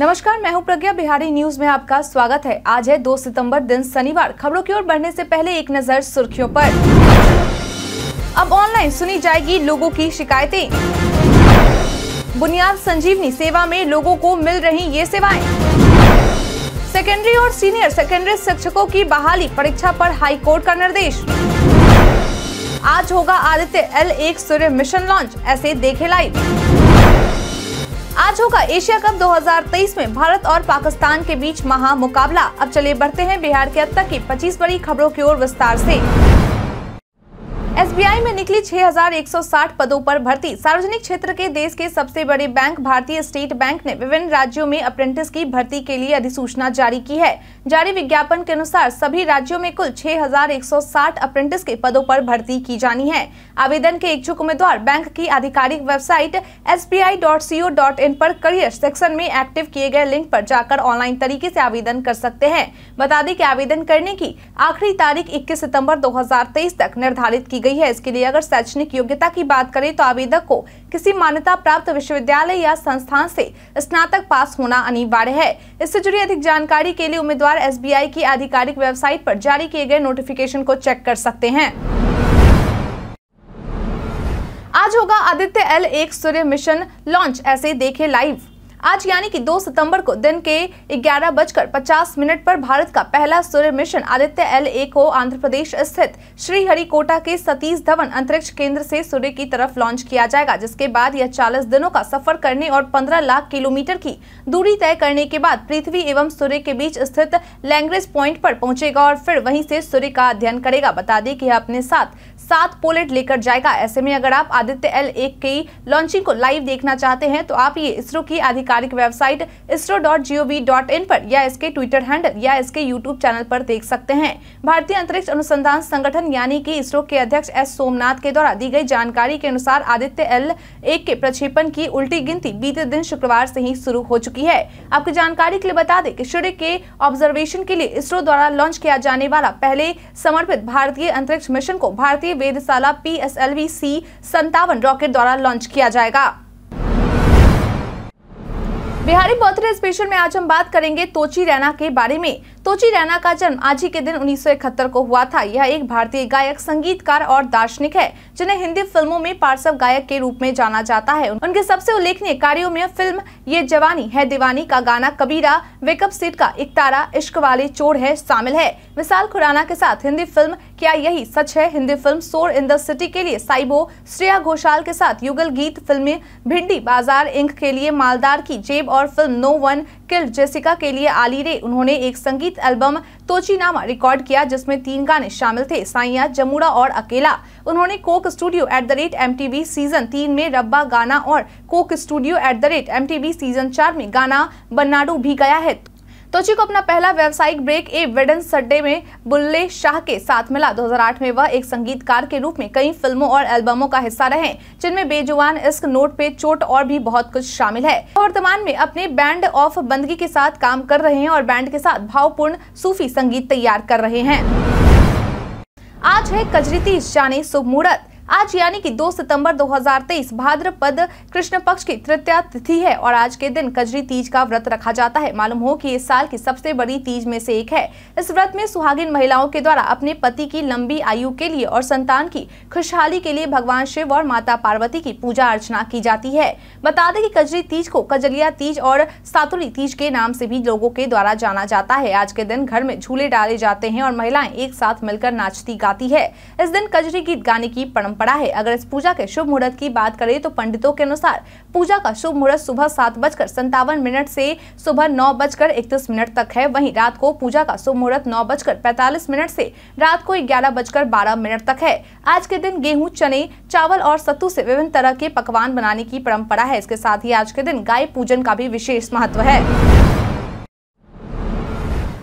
नमस्कार मैं हूं प्रज्ञा बिहारी न्यूज में आपका स्वागत है आज है 2 सितंबर दिन शनिवार खबरों की ओर बढ़ने से पहले एक नजर सुर्खियों पर अब ऑनलाइन सुनी जाएगी लोगों की शिकायतें बुनियाद संजीवनी सेवा में लोगों को मिल रही ये सेवाएं सेकेंडरी और सीनियर सेकेंडरी शिक्षकों की बहाली परीक्षा पर हाईकोर्ट का निर्देश आज होगा आदित्य एल एक सूर्य मिशन लॉन्च ऐसे देखे लाइव आज होगा एशिया कप 2023 में भारत और पाकिस्तान के बीच महा मुकाबला अब चले बढ़ते हैं बिहार के अब तक की 25 बड़ी खबरों की ओर विस्तार से एसबीआई में निकली 6,160 पदों पर भर्ती सार्वजनिक क्षेत्र के देश के सबसे बड़े बैंक भारतीय स्टेट बैंक ने विभिन्न राज्यों में अप्रेंटिस की भर्ती के लिए अधिसूचना जारी की है जारी विज्ञापन के अनुसार सभी राज्यों में कुल 6,160 अप्रेंटिस के पदों पर भर्ती की जानी है आवेदन के इच्छुक उम्मीदवार बैंक की आधिकारिक वेबसाइट एस पर करियर सेक्शन में एक्टिव किए गए लिंक आरोप जाकर ऑनलाइन तरीके ऐसी आवेदन कर सकते हैं बता दें की आवेदन करने की आखिरी तारीख इक्कीस सितम्बर दो तक निर्धारित की गई है इसके लिए अगर शैक्षणिक योग्यता की बात करें तो आवेदक को किसी मान्यता प्राप्त विश्वविद्यालय या संस्थान से स्नातक पास होना अनिवार्य है इससे जुड़ी अधिक जानकारी के लिए उम्मीदवार एसबीआई की आधिकारिक वेबसाइट पर जारी किए गए नोटिफिकेशन को चेक कर सकते हैं आज होगा आदित्य एल एक सूर्य मिशन लॉन्च ऐसे देखे लाइव आज यानी कि 2 सितंबर को दिन के ग्यारह बजकर पचास मिनट पर भारत का पहला सूर्य मिशन आदित्य एल ए को आंध्र प्रदेश स्थित श्रीहरिकोटा के सतीश धवन अंतरिक्ष केंद्र से सूर्य की तरफ लॉन्च किया जाएगा जिसके बाद यह 40 दिनों का सफर करने और 15 लाख किलोमीटर की दूरी तय करने के बाद पृथ्वी एवं सूर्य के बीच स्थित लैंग्वेज प्वाइंट पर पहुंचेगा और फिर वहीं से सूर्य का अध्ययन करेगा बता दें कि यह अपने साथ सात पोलेट लेकर जाएगा ऐसे में अगर आप आदित्य एल एक की लॉन्चिंग को लाइव देखना चाहते हैं तो आप ये इसरो की आधिकारिक वेबसाइट इसरो पर या इसके ट्विटर हैंडल या इसके यूट्यूब चैनल पर देख सकते हैं भारतीय अंतरिक्ष अनुसंधान संगठन यानी कि इसरो के अध्यक्ष एस सोमनाथ के द्वारा दी गई जानकारी के अनुसार आदित्य एल एक के प्रक्षेपण की उल्टी गिनती बीते दिन शुक्रवार से ही शुरू हो चुकी है आपकी जानकारी के लिए बता दें कि सूर्य के ऑब्जर्वेशन के लिए इसरो द्वारा लॉन्च किया जाने वाला पहले समर्पित भारतीय अंतरिक्ष मिशन को भारतीय वेदशाला P S L V C संतावन रॉकेट द्वारा लॉन्च किया जाएगा बिहारी बर्थडे स्पेशल में आज हम बात करेंगे तोची रैना के बारे में तोची रैना का जन्म आज ही के दिन उन्नीस को हुआ था यह एक भारतीय गायक संगीतकार और दार्शनिक है जिन्हें हिंदी फिल्मों में पार्श्व गायक के रूप में जाना जाता है उनके सबसे उल्लेखनीय कार्यों में फिल्म ये जवानी है दीवानी का गाना कबीरा वेकअप सीट का इकतारा इश्क वाले चोर है शामिल है विशाल खुराना के साथ हिंदी फिल्म क्या यही सच है हिंदी फिल्म सोर इन द सिटी के लिए साइबो श्रेया घोषाल के साथ युगल गीत फिल्म भिंडी बाजार इंक के लिए मालदार की जेब और film no one kill Jessica के लिए आली रे उन्होंने एक संगीत एल्बम नामा रिकॉर्ड किया जिसमें तीन गाने शामिल थे साइया जमुरा और अकेला उन्होंने Coke Studio at the rate M season तीन में रब्बा गाना और Coke Studio at the rate M season चार में गाना बन्नाडू भी गया है तो को अपना पहला व्यावसायिक ब्रेक ए वेडन सड्डे में बुल्ले शाह के साथ मिला 2008 में वह एक संगीतकार के रूप में कई फिल्मों और एल्बमों का हिस्सा रहे जिनमें बेजुबान इश्क नोट पे चोट और भी बहुत कुछ शामिल है वर्तमान में अपने बैंड ऑफ बंदगी के साथ काम कर रहे हैं और बैंड के साथ भावपूर्ण सूफी संगीत तैयार कर रहे हैं आज है कजरीती जाने शुभ मुहूर्त आज यानी कि 2 सितंबर 2023 भाद्रपद कृष्ण पक्ष की तृतीया तिथि है और आज के दिन कजरी तीज का व्रत रखा जाता है मालूम हो कि इस साल की सबसे बड़ी तीज में से एक है इस व्रत में सुहागिन महिलाओं के द्वारा अपने पति की लंबी आयु के लिए और संतान की खुशहाली के लिए भगवान शिव और माता पार्वती की पूजा अर्चना की जाती है बता दें की कजरी तीज को कजलिया तीज और सातुली तीज के नाम से भी लोगों के द्वारा जाना जाता है आज के दिन घर में झूले डाले जाते हैं और महिलाएं एक साथ मिलकर नाचती गाती है इस दिन कजरी गीत गाने की परंपरा पड़ा है अगर इस पूजा के शुभ मुहूर्त की बात करें तो पंडितों के अनुसार पूजा का शुभ मुहूर्त सुबह सात बजकर संतावन मिनट से सुबह नौ बजकर इकतीस मिनट तक है वहीं रात को पूजा का शुभ मुहूर्त नौ बजकर पैतालीस मिनट से रात को ग्यारह बजकर बारह मिनट तक है आज के दिन गेहूं चने चावल और सत्तू से विभिन्न तरह के पकवान बनाने की परंपरा है इसके साथ ही आज के दिन गाय पूजन का भी विशेष महत्व है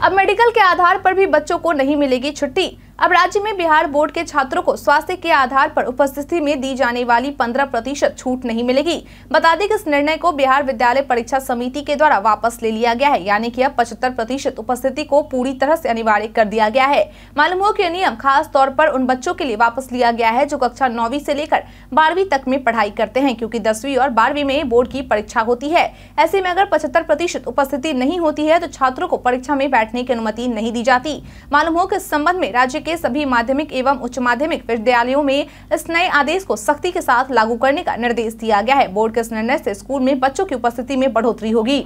अब मेडिकल के आधार पर भी बच्चों को नहीं मिलेगी छुट्टी अब राज्य में बिहार बोर्ड के छात्रों को स्वास्थ्य के आधार पर उपस्थिति में दी जाने वाली 15 प्रतिशत छूट नहीं मिलेगी बता दें कि इस निर्णय को बिहार विद्यालय परीक्षा समिति के द्वारा वापस ले लिया गया है यानी कि अब 75 प्रतिशत उपस्थिति को पूरी तरह से अनिवार्य कर दिया गया है मालूम हो कि नियम खास तौर पर उन बच्चों के लिए वापस लिया गया है जो कक्षा नौवीं से लेकर बारहवीं तक में पढ़ाई करते हैं क्यूँकी दसवीं और बारहवीं में बोर्ड की परीक्षा होती है ऐसे में अगर पचहत्तर प्रतिशत उपस्थिति नहीं होती है तो छात्रों को परीक्षा में बैठने की अनुमति नहीं दी जाती मालूम हो कि इस संबंध में राज्य के के सभी माध्यमिक एवं उच्च माध्यमिक विद्यालयों में इस नए आदेश को सख्ती के साथ लागू करने का निर्देश दिया गया है बोर्ड के इस निर्णय ऐसी स्कूल में बच्चों की उपस्थिति में बढ़ोतरी होगी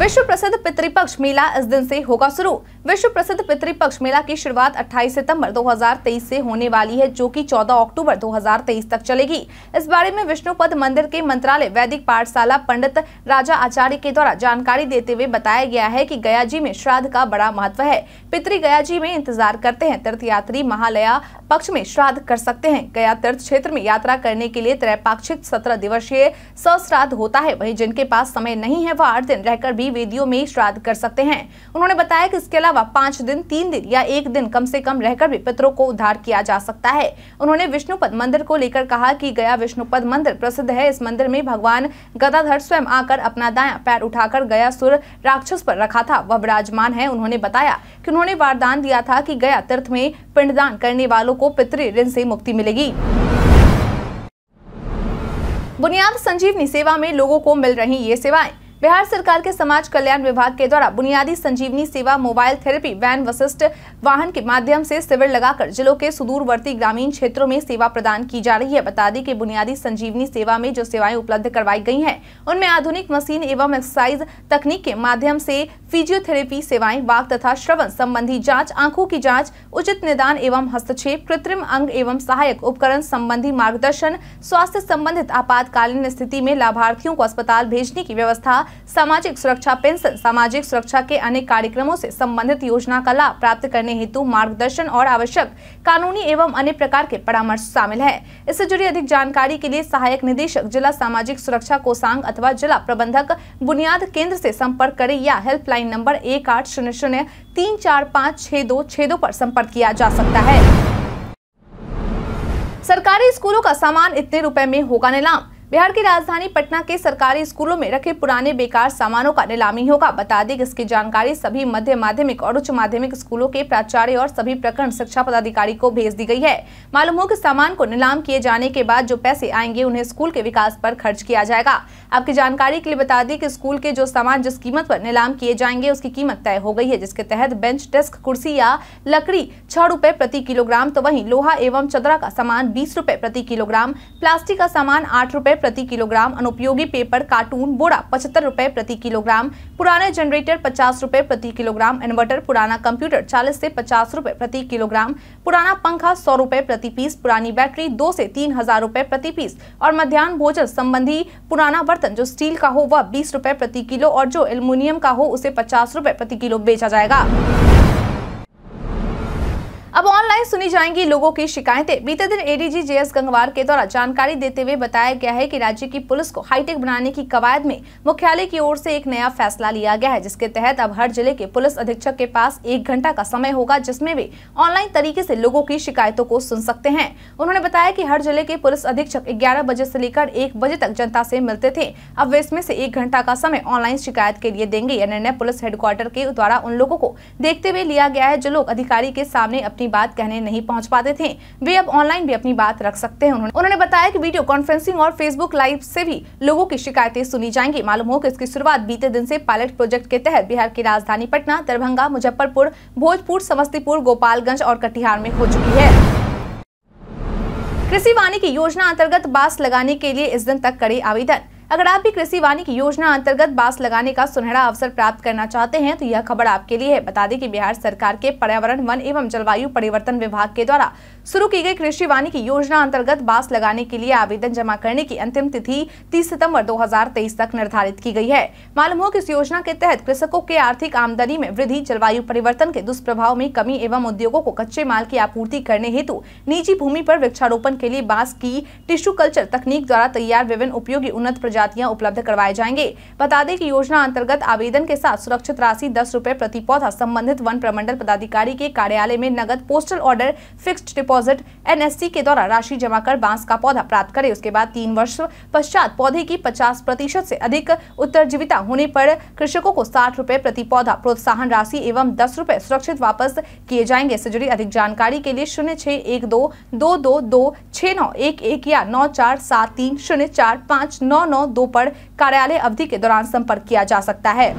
विश्व प्रसिद्ध पितृपक्ष मेला इस दिन से होगा शुरू विश्व प्रसिद्ध पितृपक्ष मेला की शुरुआत 28 सितंबर 2023 से होने वाली है जो कि 14 अक्टूबर 2023 तक चलेगी इस बारे में विष्णुपद मंदिर के मंत्रालय वैदिक पाठशाला पंडित राजा आचार्य के द्वारा जानकारी देते हुए बताया गया है कि गया जी में श्राद्ध का बड़ा महत्व है पितृ गया जी में इंतजार करते हैं तीर्थयात्री महालया पक्ष में श्राद्ध कर सकते हैं गया तीर्थ क्षेत्र में यात्रा करने के लिए त्रैपाक्षिक सत्रह दिवसीय सश्राद्ध होता है वही जिनके पास समय नहीं है वह आठ दिन रहकर भी वेदियों में श्राद्ध कर सकते हैं उन्होंने बताया कि इसके अलावा पांच दिन तीन दिन या एक दिन कम से कम रहकर भी पितरों को उद्धार किया जा सकता है उन्होंने विष्णुपद मंदिर को लेकर कहा कि गया विष्णुपद मंदिर प्रसिद्ध है इस मंदिर में भगवान गदाधर स्वयं आकर अपना दाया पैर उठाकर गया सुर राक्षस पर रखा था वह विराजमान है उन्होंने बताया की उन्होंने वरदान दिया था की गया तीर्थ में पिंडदान करने वालों को पितृ ऋण से मुक्ति मिलेगी बुनियाद संजीवनी सेवा में लोगों को मिल रही ये सेवाएं बिहार सरकार के समाज कल्याण विभाग के द्वारा बुनियादी संजीवनी सेवा मोबाइल थेरेपी वैन वशिष्ठ वाहन के माध्यम से शिविर लगाकर जिलों के सुदूरवर्ती ग्रामीण क्षेत्रों में सेवा प्रदान की जा रही है बता दें कि बुनियादी संजीवनी सेवा में जो सेवाएं उपलब्ध करवाई गई हैं उनमें आधुनिक मशीन एवं एक्सरसाइज तकनीक के माध्यम से फिजियोथेरेपी सेवाएं वाक तथा श्रवण संबंधी जाँच आंखों की जाँच उचित निदान एवं हस्तक्षेप कृत्रिम अंग एवं सहायक उपकरण संबंधी मार्गदर्शन स्वास्थ्य संबंधित आपातकालीन स्थिति में लाभार्थियों को अस्पताल भेजने की व्यवस्था सामाजिक सुरक्षा पेंशन सामाजिक सुरक्षा के अनेक कार्यक्रमों से संबंधित योजना का लाभ प्राप्त करने हेतु मार्गदर्शन और आवश्यक कानूनी एवं अन्य प्रकार के परामर्श शामिल है इससे जुड़ी अधिक जानकारी के लिए सहायक निदेशक जिला सामाजिक सुरक्षा कोषांग अथवा जिला प्रबंधक बुनियाद केंद्र ऐसी संपर्क करे या हेल्पलाइन नंबर एक आठ शून्य शून्य तीन चार पाँच दो दो संपर्क किया जा सकता है सरकारी स्कूलों का सामान इतने रुपए में होगा नीलाम बिहार की राजधानी पटना के सरकारी स्कूलों में रखे पुराने बेकार सामानों का नीलामी होगा बता दें इसकी जानकारी सभी मध्य माध्यमिक और उच्च माध्यमिक स्कूलों के प्राचार्य और सभी प्रखंड शिक्षा पदाधिकारी को भेज दी गई है मालूम हो कि सामान को नीलाम किए जाने के बाद जो पैसे आएंगे उन्हें स्कूल के विकास पर खर्च किया जाएगा आपकी जानकारी के लिए बता दें की स्कूल के जो सामान जिस कीमत पर नीलाम किए जाएंगे उसकी कीमत तय हो गई है जिसके तहत बेंच डेस्क कुर्सी या लकड़ी छह रुपए प्रति किलोग्राम तो वही लोहा एवं चदरा का सामान बीस रुपए प्रति किलोग्राम प्लास्टिक का सामान आठ रुपए प्रति किलोग्राम अनुपयोगी पेपर कार्टून बोरा पचहत्तर रुपए प्रति किलोग्राम पुराने जनरेटर पचास रुपए प्रति किलोग्राम इन्वर्टर पुराना कंप्यूटर चालीस से पचास रुपए प्रति किलोग्राम पुराना पंखा सौ रुपए प्रति पीस पुरानी बैटरी दो से तीन हजार रुपए प्रति पीस और मध्यान्ह भोजन संबंधी पुराना बर्तन जो स्टील का हो वह बीस रुपए प्रति किलो और जो एल्यूमिनियम का हो उसे पचास रुपए प्रति किलो बेचा जाएगा अब ऑनलाइन सुनी जाएंगी लोगों की शिकायतें बीते दिन एडीजी जे एस गंगवार के द्वारा जानकारी देते हुए बताया गया है कि राज्य की पुलिस को हाईटेक बनाने की कवायद में मुख्यालय की ओर से एक नया फैसला लिया गया है जिसके तहत अब हर जिले के पुलिस अधीक्षक के पास एक घंटा का समय होगा जिसमें वे ऑनलाइन तरीके ऐसी लोगों की शिकायतों को सुन सकते हैं उन्होंने बताया की हर जिले के पुलिस अधीक्षक ग्यारह बजे ऐसी लेकर एक बजे तक जनता ऐसी मिलते थे अब वे इसमें ऐसी एक घंटा का समय ऑनलाइन शिकायत के लिए देंगे यह निर्णय पुलिस हेडक्वार्टर के द्वारा उन लोगों को देखते हुए लिया गया है जो लोग अधिकारी के सामने अपनी बात कहने नहीं पहुंच पाते थे वे अब ऑनलाइन भी अपनी बात रख सकते हैं उन्होंने बताया कि वीडियो कॉन्फ्रेंसिंग और फेसबुक लाइव से भी लोगों की शिकायतें सुनी जाएंगी मालूम हो कि इसकी शुरुआत बीते दिन से पायलट प्रोजेक्ट के तहत बिहार की राजधानी पटना दरभंगा मुजफ्फरपुर भोजपुर समस्तीपुर गोपालगंज और कटिहार में हो चुकी है कृषि वाणी की योजना अंतर्गत बांस लगाने के लिए इस दिन तक कड़े आवेदन अगर आप भी कृषि की योजना अंतर्गत बांस लगाने का सुनहरा अवसर प्राप्त करना चाहते हैं तो यह खबर आपके लिए है बता दें कि बिहार सरकार के पर्यावरण वन एवं जलवायु परिवर्तन विभाग के द्वारा शुरू की गई कृषि की योजना अंतर्गत बांस लगाने के लिए आवेदन जमा करने की अंतिम तिथि तीस सितम्बर दो तक निर्धारित की गयी है मालूम हो की इस योजना के तहत कृषकों के आर्थिक आमदनी में वृद्धि जलवायु परिवर्तन के दुष्प्रभाव में कमी एवं उद्योगों को कच्चे माल की आपूर्ति करने हेतु निजी भूमि पर वृक्षारोपण के लिए बांस की टिश्यू कल्चर तकनीक द्वारा तैयार विभिन्न उपयोगी उन्नत प्रजाति प्रजातियां उपलब्ध करवाए जाएंगे बता दें कि योजना अंतर्गत आवेदन के साथ सुरक्षित राशि दस रूपए प्रति पौधा संबंधित वन प्रमंडल पदाधिकारी के कार्यालय में नगद पोस्टल ऑर्डर फिक्स्ड डिपोजिट एन के द्वारा राशि जमा कर बांस का पौधा प्राप्त करे उसके बाद तीन वर्ष पश्चात पौधे की पचास प्रतिशत अधिक उत्तरजीविता होने पर कृषकों को साठ रूपए प्रति पौधा प्रोत्साहन राशि एवं दस रूपए सुरक्षित वापस किए जाएंगे इससे जुड़ी अधिक जानकारी के लिए शून्य छः एक दो दो दो दो छह नौ एक एक या नौ चार सात तीन शून्य चार पाँच नौ नौ दो पर कार्यालय अवधि के दौरान संपर्क किया जा सकता है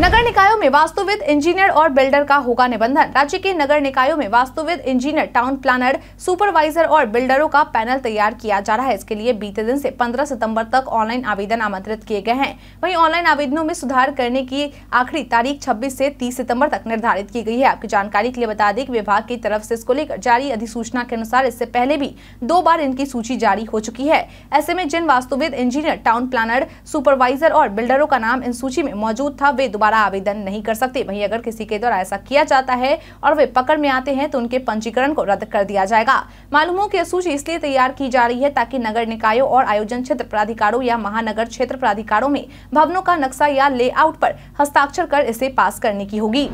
नगर निकायों में वास्तुविद इंजीनियर और बिल्डर का होगा निबंधन राज्य के नगर निकायों में वास्तुविद इंजीनियर टाउन प्लानर सुपरवाइजर और बिल्डरों का पैनल तैयार किया जा रहा है इसके लिए बीते दिन से 15 सितंबर तक ऑनलाइन आवेदन आमंत्रित किए गए हैं वहीं ऑनलाइन आवेदनों में सुधार करने की आखिरी तारीख छब्बीस ऐसी तीस सितम्बर तक निर्धारित की गई है आपकी जानकारी के लिए बता दें कि विभाग की तरफ ऐसी इसको लेकर जारी अधिसूचना के अनुसार इससे पहले भी दो बार इनकी सूची जारी हो चुकी है ऐसे में जिन वास्तुविद इंजीनियर टाउन प्लानर सुपरवाइजर और बिल्डरों का नाम इन सूची में मौजूद था वे दोबारा दोबारा आवेदन नहीं कर सकते वहीं अगर किसी के द्वारा ऐसा किया जाता है और वे पकड़ में आते हैं तो उनके पंजीकरण को रद्द कर दिया जाएगा मालूमों की सूची इसलिए तैयार की जा रही है ताकि नगर निकायों और आयोजन क्षेत्र प्राधिकारों या महानगर क्षेत्र प्राधिकारों में भवनों का नक्शा या लेआउट पर हस्ताक्षर कर इसे पास करने की होगी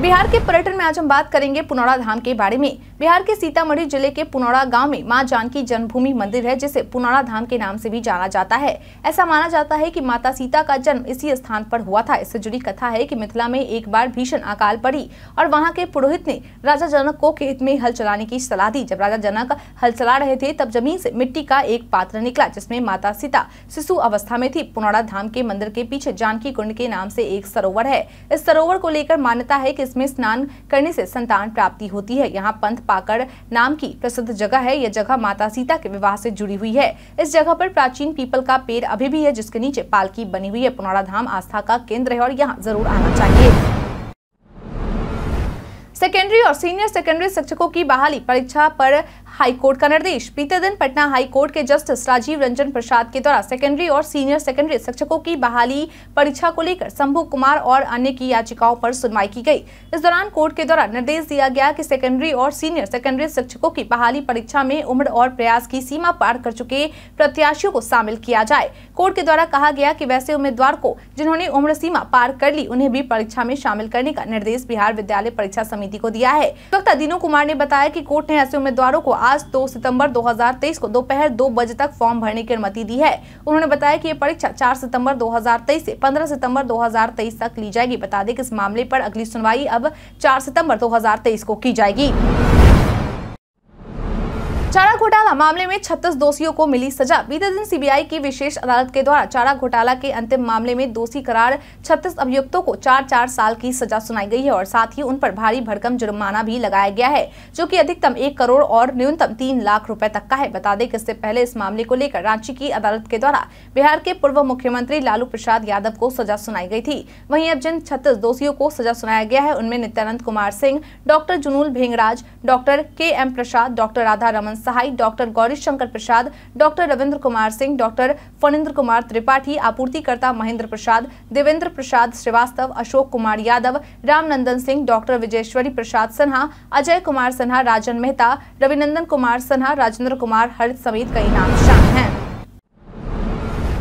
बिहार के पर्यटन में आज हम बात करेंगे पुनौड़ा धाम के बारे में बिहार के सीतामढ़ी जिले के पुनौड़ा गांव में मां जानकी जन्मभूमि मंदिर है जिसे पुनौड़ा धाम के नाम से भी जाना जाता है ऐसा माना जाता है कि माता सीता का जन्म इसी स्थान पर हुआ था इससे जुड़ी कथा है कि मिथिला में एक बार भीषण अकाल पड़ी और वहाँ के पुरोहित ने राजा जनक को खेत में हल चलाने की सलाह दी जब राजा जनक हल चला रहे थे तब जमीन से मिट्टी का एक पात्र निकला जिसमे माता सीता शिशु अवस्था में थी पुनौड़ा धाम के मंदिर के पीछे जानकी कुंड के नाम से एक सरोवर है इस सरोवर को लेकर मान्यता है की इसमें स्नान करने से संतान प्राप्ति होती है यहाँ पंथ पाकड़ नाम की प्रसिद्ध जगह है यह जगह माता सीता के विवाह से जुड़ी हुई है इस जगह पर प्राचीन पीपल का पेड़ अभी भी है जिसके नीचे पालकी बनी हुई है पुनौरा धाम आस्था का केंद्र है और यहाँ जरूर आना चाहिए सेकेंडरी और सीनियर सेकेंडरी शिक्षकों की बहाली परीक्षा पर हाईकोर्ट का निर्देश बीते दिन पटना हाई कोर्ट के जस्टिस राजीव रंजन प्रसाद के द्वारा सेकेंडरी और सीनियर सेकेंडरी शिक्षकों की बहाली परीक्षा को लेकर शंभु कुमार और अन्य की याचिकाओं पर सुनवाई की गई इस दौरान कोर्ट के द्वारा निर्देश दिया गया कि सेकेंडरी और सीनियर सेकेंडरी शिक्षकों की बहाली परीक्षा में उम्र और प्रयास की सीमा पार कर चुके प्रत्याशियों को शामिल किया जाए कोर्ट के द्वारा कहा गया की वैसे उम्मीदवार को जिन्होंने उम्र सीमा पार कर ली उन्हें भी परीक्षा में शामिल करने का निर्देश बिहार विद्यालय परीक्षा समिति को दिया है वक्ता दिनू कुमार ने बताया की कोर्ट ने ऐसे उम्मीदवारों को आज दो सितंबर 2023 को दोपहर दो, दो बजे तक फॉर्म भरने की अनुमति दी है उन्होंने बताया कि ये परीक्षा 4 सितंबर 2023 से 15 सितंबर 2023 तक ली जाएगी बता दें कि इस मामले पर अगली सुनवाई अब 4 सितंबर 2023 को की जाएगी चारा घोटाला मामले में 36 दोषियों को मिली सजा बीते दिन सीबीआई की विशेष अदालत के द्वारा चारा घोटाला के अंतिम मामले में दोषी करार 36 अभियुक्तों को चार चार साल की सजा सुनाई गई है और साथ ही उन पर भारी भरकम जुर्माना भी लगाया गया है जो कि अधिकतम एक करोड़ और न्यूनतम तीन लाख रूपए तक का है बता दें इससे पहले इस मामले को लेकर रांची की अदालत के द्वारा बिहार के पूर्व मुख्यमंत्री लालू प्रसाद यादव को सजा सुनाई गयी थी वही अब जिन छत्तीस दोषियों को सजा सुनाया गया है उनमें Nityanand Kumar Singh doctor Junul Bhengraj doctor K M Prasad doctor Radha Raman Sahay doctor Gaurishankar Shankar Prasad doctor Ravindra Kumar Singh doctor Phanindra Kumar Tripathi आपूर्तिकर्ता महेंद्र प्रसाद देवेंद्र प्रसाद श्रीवास्तव अशोक कुमार यादव रामनंदन सिंह डॉक्टर विजयेश्वरी प्रसाद सिन्हा अजय कुमार सिन्हा राजन मेहता रविनंदन कुमार सिन्हा राजेंद्र कुमार हर्ष समेत कई नाम शामिल हैं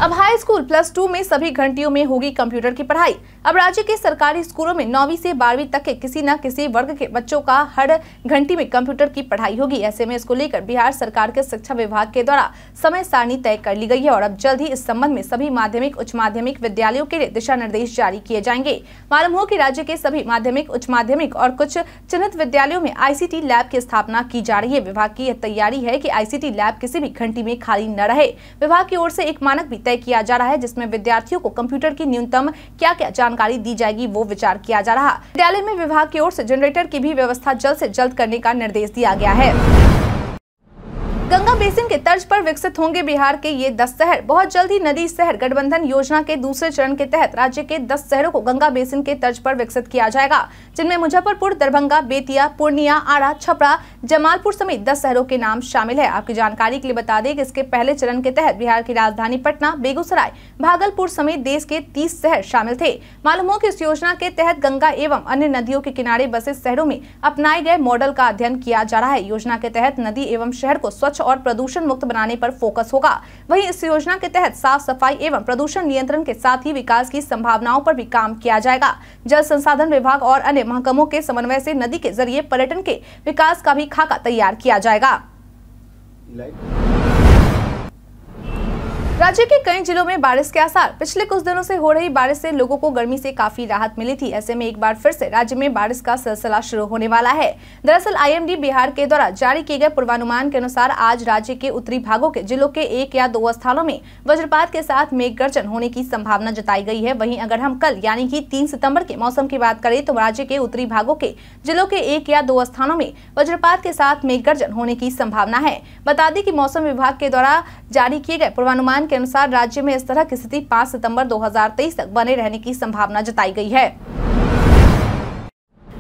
अब हाई स्कूल प्लस टू में सभी घंटियों में होगी कंप्यूटर की पढ़ाई अब राज्य के सरकारी स्कूलों में नौवीं से बारहवीं तक के किसी न किसी वर्ग के बच्चों का हर घंटी में कंप्यूटर की पढ़ाई होगी ऐसे में इसको लेकर बिहार सरकार के शिक्षा विभाग के द्वारा समय सारणी तय कर ली गई है और अब जल्द ही इस संबंध में सभी माध्यमिक उच्च माध्यमिक विद्यालयों के लिए दिशा निर्देश जारी किए जाएंगे मालूम हो की राज्य के सभी माध्यमिक उच्च माध्यमिक और कुछ चिन्हित विद्यालयों में आईसीटी लैब की स्थापना की जा रही है विभाग की यह तैयारी है की आईसीटी लैब किसी भी घंटी में खाली न रहे विभाग की ओर से एक मानक भी तय किया जा रहा है जिसमें विद्यार्थियों को कंप्यूटर की न्यूनतम क्या क्या जानकारी दी जाएगी वो विचार किया जा रहा विद्यालय में विभाग की ओर से जनरेटर की भी व्यवस्था जल्द से जल्द करने का निर्देश दिया गया है गंगा बेसिन के तर्ज पर विकसित होंगे बिहार के ये दस शहर बहुत जल्द ही नदी शहर गठबंधन योजना के दूसरे चरण के तहत राज्य के दस शहरों को गंगा बेसिन के तर्ज पर विकसित किया जाएगा जिनमें मुजफ्फरपुर दरभंगा बेतिया पूर्णिया आरा छपरा जमालपुर समेत दस शहरों के नाम शामिल है आपकी जानकारी के लिए बता दें कि इसके पहले चरण के तहत बिहार की राजधानी पटना बेगूसराय भागलपुर समेत देश के तीस शहर शामिल थे मालूम हो की इस योजना के तहत गंगा एवं अन्य नदियों के किनारे बसे शहरों में अपनाए गए मॉडल का अध्ययन किया जा रहा है योजना के तहत नदी एवं शहर को स्वच्छ स्वच्छ और प्रदूषण मुक्त बनाने पर फोकस होगा वहीं इस योजना के तहत साफ सफाई एवं प्रदूषण नियंत्रण के साथ ही विकास की संभावनाओं पर भी काम किया जाएगा जल संसाधन विभाग और अन्य महकमों के समन्वय ऐसी नदी के जरिए पर्यटन के विकास का भी खाका तैयार किया जाएगा राज्य के कई जिलों में बारिश के आसार पिछले कुछ दिनों से हो रही बारिश से लोगों को गर्मी से काफी राहत मिली थी ऐसे में एक बार फिर से राज्य में बारिश का सिलसिला शुरू होने वाला है दरअसल आईएमडी बिहार के द्वारा जारी किए गए पूर्वानुमान के अनुसार आज राज्य के उत्तरी भागों के जिलों के एक या दो स्थानों में वज्रपात के साथ मेघ गर्जन होने की संभावना जताई गयी है वही अगर हम कल यानी की तीन सितम्बर के मौसम की बात करें तो राज्य के उत्तरी भागों के जिलों के एक या दो स्थानों में वज्रपात के साथ मेघ गर्जन होने की संभावना है बता दें की मौसम विभाग के द्वारा जारी किए गए पूर्वानुमान के अनुसार राज्य में इस तरह की स्थिति 5 सितंबर 2023 तक बने रहने की संभावना जताई गई है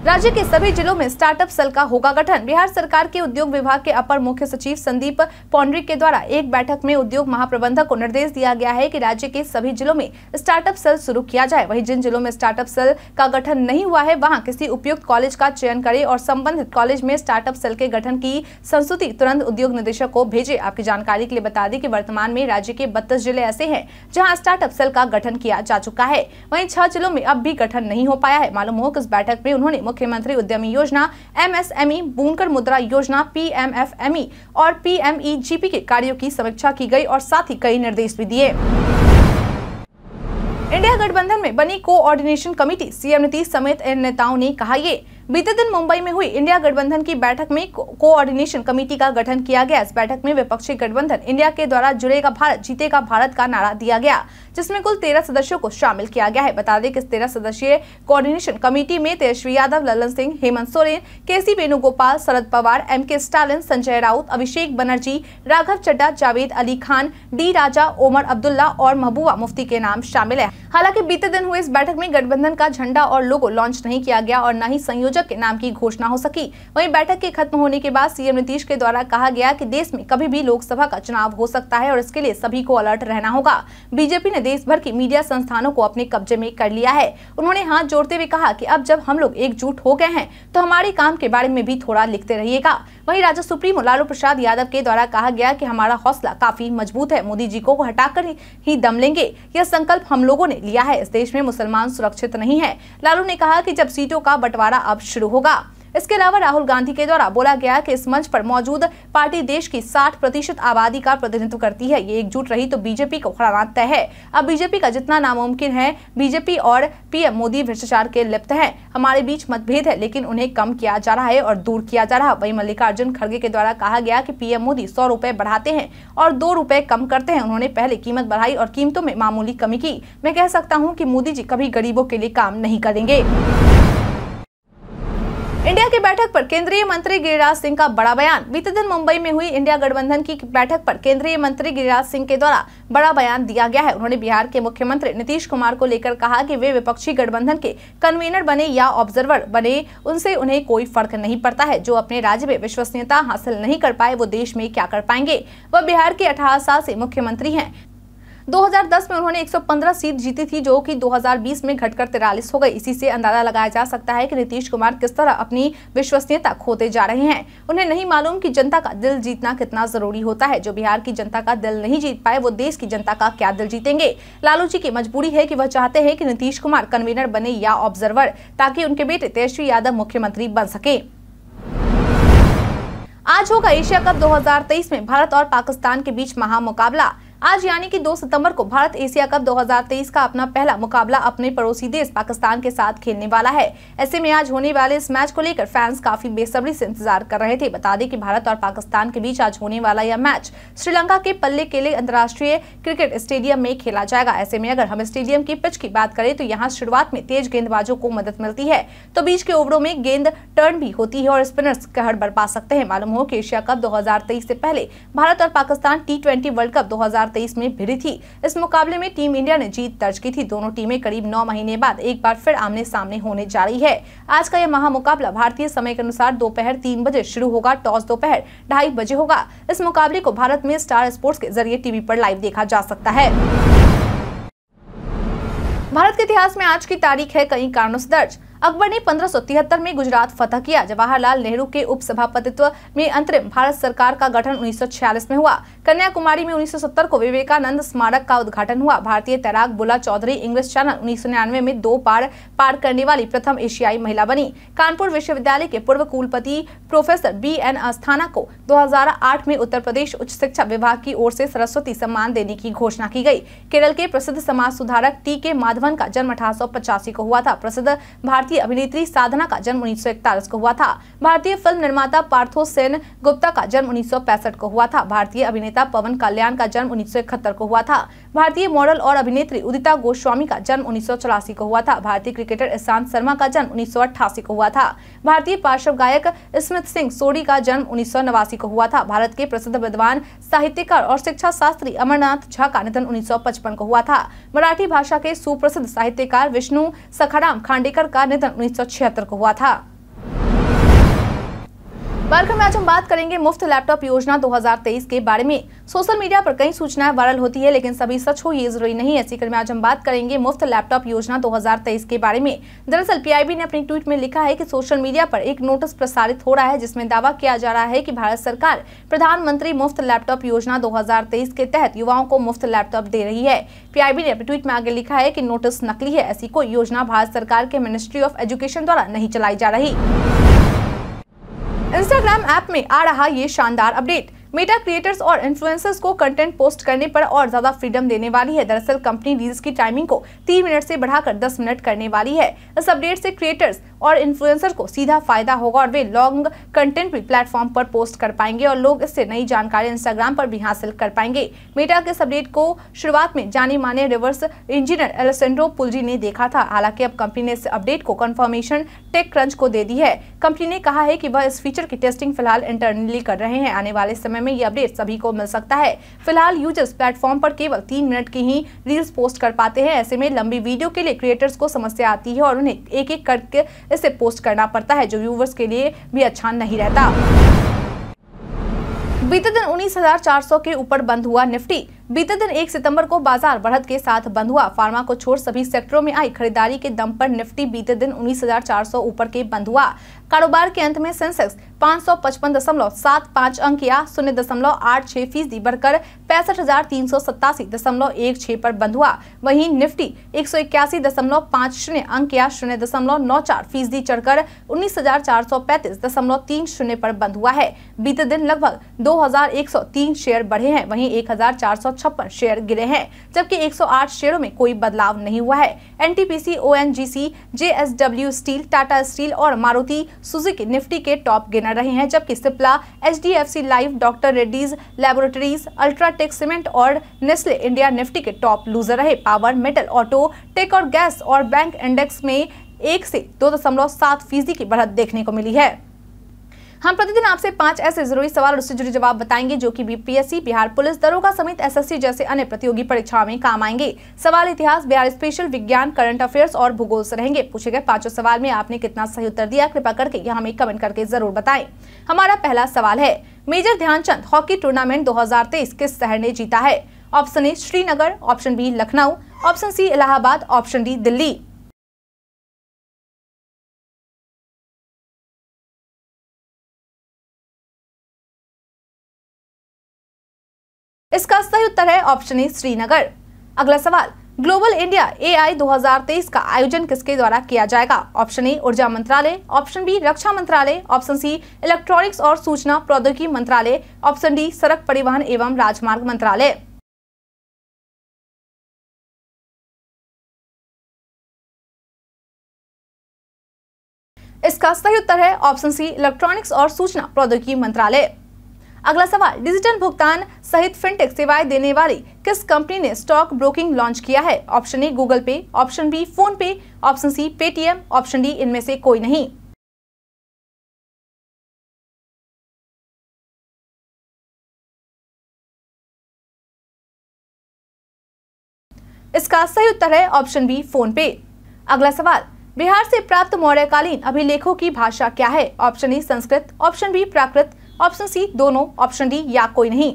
राज्य के सभी जिलों में स्टार्टअप सेल का होगा गठन बिहार सरकार के उद्योग विभाग के अपर मुख्य सचिव संदीप पौंड्रिक के द्वारा एक बैठक में उद्योग महाप्रबंधक को निर्देश दिया गया है कि राज्य के सभी जिलों में स्टार्टअप सेल शुरू किया जाए वहीं जिन जिलों में स्टार्टअप सेल का गठन नहीं हुआ है वहाँ किसी उपयुक्त कॉलेज का चयन करे और संबंधित कॉलेज में स्टार्टअप सेल के गठन की संस्तुति तुरंत उद्योग निदेशक को भेजे आपकी जानकारी के लिए बता दें की वर्तमान में राज्य के बत्तीस जिले ऐसे है जहाँ स्टार्टअप सेल का गठन किया जा चुका है वही छह जिलों में अब भी गठन नहीं हो पाया है मालूम हो कि इस बैठक में उन्होंने मुख्यमंत्री उद्यमी योजना एमएसएमई बूनकर मुद्रा योजना पीएमएफएमई और पीएमईजीपी के कार्यों की समीक्षा की गई और साथ ही कई निर्देश भी दिए इंडिया गठबंधन में बनी कोऑर्डिनेशन कमेटी सीएम नीतीश समेत इन नेताओं ने कहा ये बीते दिन मुंबई में हुई इंडिया गठबंधन की बैठक में कोऑर्डिनेशन कमेटी का गठन किया गया इस बैठक में विपक्षी गठबंधन इंडिया के द्वारा जुड़ेगा भारत जीतेगा भारत का नारा दिया गया जिसमें कुल तेरह सदस्यों को शामिल किया गया है बता दें कि इस तेरह सदस्यीय कोऑर्डिनेशन कमेटी में तेजस्वी Yadav Lalan Singh Hemant Soren K C Venugopal Sharad Pawar M K Stalin Sanjay Raut Abhishek Banerjee Raghav Chadha Javed Ali Khan D Raja Omar Abdullah और महबूबा मुफ्ती के नाम शामिल है हालांकि बीते दिन हुए इस बैठक में गठबंधन का झंडा और लोगो लॉन्च नहीं किया गया और न ही संयोजन संयोजक के नाम की घोषणा हो सकी वहीं बैठक के खत्म होने के बाद सीएम नीतीश के द्वारा कहा गया कि देश में कभी भी लोकसभा का चुनाव हो सकता है और इसके लिए सभी को अलर्ट रहना होगा बीजेपी ने देश भर की मीडिया संस्थानों को अपने कब्जे में कर लिया है उन्होंने हाथ जोड़ते हुए कहा की अब जब हम लोग एकजुट हो गए हैं तो हमारे काम के बारे में भी थोड़ा लिखते रहिएगा वहीं राजद सुप्रीमो लालू प्रसाद यादव के द्वारा कहा गया कि हमारा हौसला काफी मजबूत है मोदी जी को हटाकर ही दम लेंगे यह संकल्प हम लोगों ने लिया है इस देश में मुसलमान सुरक्षित नहीं है लालू ने कहा कि जब सीटों का बंटवारा अब शुरू होगा इसके अलावा राहुल गांधी के द्वारा बोला गया कि इस मंच पर मौजूद पार्टी देश की 60 प्रतिशत आबादी का प्रतिनिधित्व करती है ये एकजुट रही तो बीजेपी को खड़ा तय है अब बीजेपी का जितना नामुमकिन है बीजेपी और पीएम मोदी भ्रष्टाचार के लिप्त है हमारे बीच मतभेद है लेकिन उन्हें कम किया जा रहा है और दूर किया जा रहा वही मल्लिकार्जुन खड़गे के द्वारा कहा गया की पीएम मोदी सौ रूपए बढ़ाते हैं और दो रूपए कम करते हैं उन्होंने पहले कीमत बढ़ाई और कीमतों में मामूली कमी की मैं कह सकता हूँ की मोदी जी कभी गरीबों के लिए काम नहीं करेंगे इंडिया की बैठक पर केंद्रीय मंत्री गिरिराज सिंह का बड़ा बयान बीते दिन मुंबई में हुई इंडिया गठबंधन की बैठक पर केंद्रीय मंत्री गिरिराज सिंह के द्वारा बड़ा बयान दिया गया है उन्होंने बिहार के मुख्यमंत्री नीतीश कुमार को लेकर कहा कि वे विपक्षी गठबंधन के कन्वीनर बने या ऑब्जर्वर बने उनसे उन्हें कोई फर्क नहीं पड़ता है जो अपने राज्य में विश्वसनीयता हासिल नहीं कर पाए वो देश में क्या कर पाएंगे वह बिहार के अठारह साल ऐसी मुख्यमंत्री है 2010 में उन्होंने 115 सीट जीती थी जो कि 2020 में घटकर तिरालीस हो गई इसी से अंदाजा लगाया जा सकता है कि नीतीश कुमार किस तरह अपनी विश्वसनीयता खोते जा रहे हैं उन्हें नहीं मालूम कि जनता का दिल जीतना कितना जरूरी होता है जो बिहार की जनता का दिल नहीं जीत पाए वो देश की जनता का क्या दिल जीतेंगे लालू जी की मजबूरी है की वह चाहते है की नीतीश कुमार कन्वीनर बने या ऑब्जर्वर ताकि उनके बेटे तेजस्वी यादव मुख्यमंत्री बन सके आज होगा एशिया कप 2023 में भारत और पाकिस्तान के बीच महामुकाबला आज यानी कि 2 सितंबर को भारत एशिया कप 2023 का अपना पहला मुकाबला अपने पड़ोसी देश पाकिस्तान के साथ खेलने वाला है ऐसे में आज होने वाले इस मैच को लेकर फैंस काफी बेसब्री से इंतजार कर रहे थे बता दें कि भारत और पाकिस्तान के बीच आज होने वाला यह मैच श्रीलंका के पल्ले के लिए अंतर्राष्ट्रीय क्रिकेट स्टेडियम में खेला जाएगा ऐसे में अगर हम स्टेडियम की पिच की बात करें तो यहाँ शुरुआत में तेज गेंदबाजों को मदद मिलती है तो बीच के ओवरों में गेंद टर्न भी होती है और स्पिनर्स कहर बरपा सकते हैं मालूम हो की एशिया कप दो हजार पहले भारत और पाकिस्तान टी वर्ल्ड कप दो 2023 में भिड़ी थी इस मुकाबले में टीम इंडिया ने जीत दर्ज की थी दोनों टीमें करीब नौ महीने बाद एक बार फिर आमने सामने होने जा रही है आज का यह महामुकाबला भारतीय समय के अनुसार दोपहर तीन बजे शुरू होगा टॉस दोपहर ढाई बजे होगा इस मुकाबले को भारत में स्टार स्पोर्ट्स के जरिए टीवी पर लाइव देखा जा सकता है भारत के इतिहास में आज की तारीख है कई कारणों से दर्ज अकबर ने पंद्रह में गुजरात फतह किया जवाहरलाल नेहरू के उप सभापतित्व में अंतरिम भारत सरकार का गठन 1946 में हुआ कन्याकुमारी में 1970 को विवेकानंद स्मारक का उद्घाटन हुआ भारतीय तैराक बुला चौधरी इंग्लिश चैनल उन्नीस में दो पार पार करने वाली प्रथम एशियाई महिला बनी कानपुर विश्वविद्यालय के पूर्व कुलपति प्रोफेसर बी एन अस्थाना को 2008 में उत्तर प्रदेश उच्च शिक्षा विभाग की ओर से सरस्वती सम्मान देने की घोषणा की गई केरल के प्रसिद्ध समाज सुधारक टी के माधवन का जन्म अठारह को हुआ था प्रसिद्ध भारतीय भारतीय अभिनेत्री साधना का जन्म उन्नीस को हुआ था भारतीय फिल्म निर्माता पार्थो सेन गुप्ता का जन्म उन्नीस को हुआ था भारतीय अभिनेता पवन कल्याण का जन्म उन्नीस को हुआ था भारतीय मॉडल और अभिनेत्री उदिता गोस्वामी का जन्म उन्नीस को हुआ था भारतीय क्रिकेटर ईशांत शर्मा का जन्म उन्नीस को हुआ था भारतीय पार्श्व गायक स्मित सिंह सोडी का जन्म उन्नीस को हुआ था भारत के प्रसिद्ध विद्वान साहित्यकार और शिक्षा शास्त्री अमरनाथ झा का निधन उन्नीस को हुआ था मराठी भाषा के सुप्रसिद्ध साहित्यकार विष्णु सखाराम खांडेकर का निधन निधन उन्नीस को हुआ था बालखंड में आज हम बात करेंगे मुफ्त लैपटॉप योजना 2023 के बारे में सोशल मीडिया पर कई सूचनाएं वायरल होती है लेकिन सभी सच हो ये जरूरी नहीं है सीकर में आज हम बात करेंगे मुफ्त लैपटॉप योजना 2023 के बारे में दरअसल पीआईबी ने अपनी ट्वीट में लिखा है कि सोशल मीडिया पर एक नोटिस प्रसारित हो रहा है जिसमें दावा किया जा रहा है की भारत सरकार प्रधानमंत्री मुफ्त लैपटॉप योजना दो के तहत युवाओं को मुफ्त लैपटॉप दे रही है पी ने अपने ट्वीट में आगे लिखा है की नोटिस नकली है ऐसी कोई योजना भारत सरकार के मिनिस्ट्री ऑफ एजुकेशन द्वारा नहीं चलाई जा रही इंस्टाग्राम ऐप में आ रहा ये शानदार अपडेट मेटा क्रिएटर्स और इन्फ्लुएंसर्स को कंटेंट पोस्ट करने पर और ज्यादा फ्रीडम देने वाली है दरअसल कंपनी रील्स की टाइमिंग को तीन मिनट से बढ़ाकर दस मिनट करने वाली है इस अपडेट से क्रिएटर्स और इन्फ्लुएंसर को सीधा फायदा होगा और वे लॉन्ग कंटेंट भी प्लेटफॉर्म पर पोस्ट कर पाएंगे और लोग इससे नई जानकारी इंस्टाग्राम पर भी हासिल कर पाएंगे मेटा के अपडेट को शुरुआत में जाने माने रिवर्स इंजीनियर एलेसेंड्रो पुलजी ने देखा था हालांकि अब कंपनी ने इस अपडेट को कंफर्मेशन टेक क्रंच को दे दी है कंपनी ने कहा है कि वह इस फीचर की टेस्टिंग फिलहाल इंटरनली कर रहे हैं आने वाले समय में ये अपडेट सभी को मिल सकता है फिलहाल यूजर्स प्लेटफॉर्म पर केवल तीन मिनट की ही रील्स पोस्ट कर पाते हैं ऐसे में लंबी वीडियो के लिए क्रिएटर्स को समस्या आती है और उन्हें एक एक करके इसे पोस्ट करना पड़ता है जो व्यूवर्स के लिए भी अच्छा नहीं रहता बीते दिन 19,400 के ऊपर बंद हुआ निफ्टी बीते दिन 1 सितंबर को बाजार बढ़त के साथ बंद हुआ फार्मा को छोड़ सभी सेक्टरों में आई खरीदारी के दम पर निफ्टी बीते दिन 19,400 ऊपर के बंद हुआ कारोबार के अंत में सेंसेक्स पाँच सौ पचपन दशमलव सात पाँच अंक या शून्य दशमलव आठ छह फीसदी बढ़कर पैंसठ हजार तीन सौ सत्तासी दशमलव एक छह पर बंद हुआ वही निफ्टी एक सौ इक्यासी दशमलव पाँच शून्य अंक या शून्य दशमलव नौ चार फीसदी चढ़कर उन्नीस हजार चार सौ पैंतीस दशमलव तीन शून्य पर बंद हुआ है बीते दिन लगभग दो हजार एक सौ तीन शेयर बढ़े हैं वही एक हजार चार सौ छप्पन शेयर गिरे हैं जबकि एक सौ आठ शेयरों में कोई बदलाव नहीं हुआ है N N T P C C O G J S W steel Tata steel और मारुति सुजुकी निफ्टी के टॉप गिनर बना रहे हैं जबकि Cipla C life doctor Reddy's laboratories UltraTech cement और नेस्ले इंडिया निफ्टी के टॉप लूजर रहे पावर मेटल ऑटो टेक और गैस और बैंक इंडेक्स में एक से दो दशमलव सात फीसदी की बढ़त देखने को मिली है हम प्रतिदिन आपसे पांच ऐसे जरूरी सवाल और उससे जुड़े जवाब बताएंगे जो कि बीपीएससी बिहार पुलिस दरोगा समेत एसएससी जैसे अन्य प्रतियोगी परीक्षाओं में काम आएंगे सवाल इतिहास बिहार स्पेशल विज्ञान करंट अफेयर्स और भूगोल से रहेंगे पूछे गए पांचों सवाल में आपने कितना सही उत्तर दिया कृपा करके यहाँ हमें कमेंट करके जरूर बताए हमारा पहला सवाल है मेजर ध्यानचंद हॉकी टूर्नामेंट दो किस शहर ने जीता है option A Srinagar option B Lucknow option C Allahabad option D Delhi इसका सही उत्तर है ऑप्शन ए श्रीनगर अगला सवाल ग्लोबल इंडिया एआई 2023 का आयोजन किसके द्वारा किया जाएगा ऑप्शन ए ऊर्जा मंत्रालय ऑप्शन बी रक्षा मंत्रालय ऑप्शन सी इलेक्ट्रॉनिक्स और सूचना प्रौद्योगिकी मंत्रालय ऑप्शन डी सड़क परिवहन एवं राजमार्ग मंत्रालय इसका सही उत्तर है ऑप्शन सी इलेक्ट्रॉनिक्स और सूचना प्रौद्योगिकी मंत्रालय अगला सवाल डिजिटल भुगतान सहित फिनटेक सेवाएं देने वाली किस कंपनी ने स्टॉक ब्रोकिंग लॉन्च किया है option A Google Pay option B PhonePe option C Paytm option D इनमें से कोई नहीं इसका सही उत्तर है ऑप्शन बी फोन पे अगला सवाल बिहार से प्राप्त मौर्यकालीन अभिलेखों की भाषा क्या है option A Sanskrit option B Prakrit option C दोनों ऑप्शन डी या कोई नहीं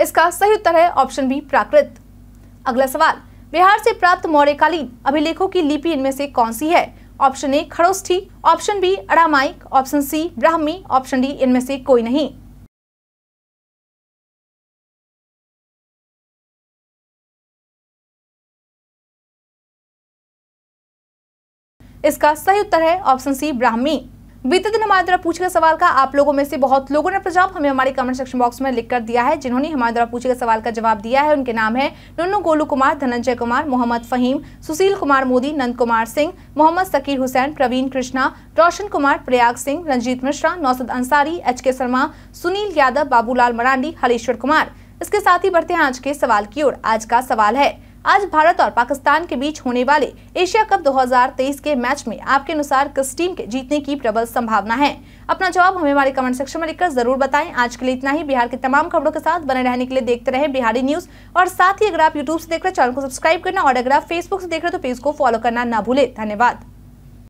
इसका सही उत्तर है ऑप्शन बी प्राकृत अगला सवाल बिहार से प्राप्त मौर्यकालीन अभिलेखों की लिपि इनमें से कौन सी है option A Kharosthi option B Aramaic option C Brahmi option D इनमें से कोई नहीं इसका सही उत्तर है ऑप्शन सी ब्राह्मी बीते दिन हमारे द्वारा पूछे गए सवाल का आप लोगों में से बहुत लोगों ने प्रस्ताव हमें हमारे कमेंट सेक्शन बॉक्स में लिखकर दिया है जिन्होंने हमारे द्वारा पूछे गए सवाल का जवाब दिया है उनके नाम है नुनू गोलू कुमार धनंजय कुमार मोहम्मद फहीम सुशील कुमार मोदी नंद कुमार सिंह मोहम्मद सकीर हुसैन प्रवीण कृष्णा रोशन कुमार प्रयाग सिंह रंजीत मिश्रा नौसद अंसारी एच के शर्मा सुनील यादव बाबूलाल मरांडी हरेश्वर कुमार इसके साथ ही बढ़ते हैं आज के सवाल की ओर आज का सवाल है आज भारत और पाकिस्तान के बीच होने वाले एशिया कप 2023 के मैच में आपके अनुसार किस टीम के जीतने की प्रबल संभावना है अपना जवाब हमें हमारे कमेंट सेक्शन में लिखकर जरूर बताएं आज के लिए इतना ही बिहार के तमाम खबरों के साथ बने रहने के लिए देखते रहे बिहारी न्यूज और साथ ही अगर आप यूट्यूब ऐसी देख रहे चैनल को सब्सक्राइब करना और अगर आप फेसबुक से देख रहे तो पेज को फॉलो करना न भूले धन्यवाद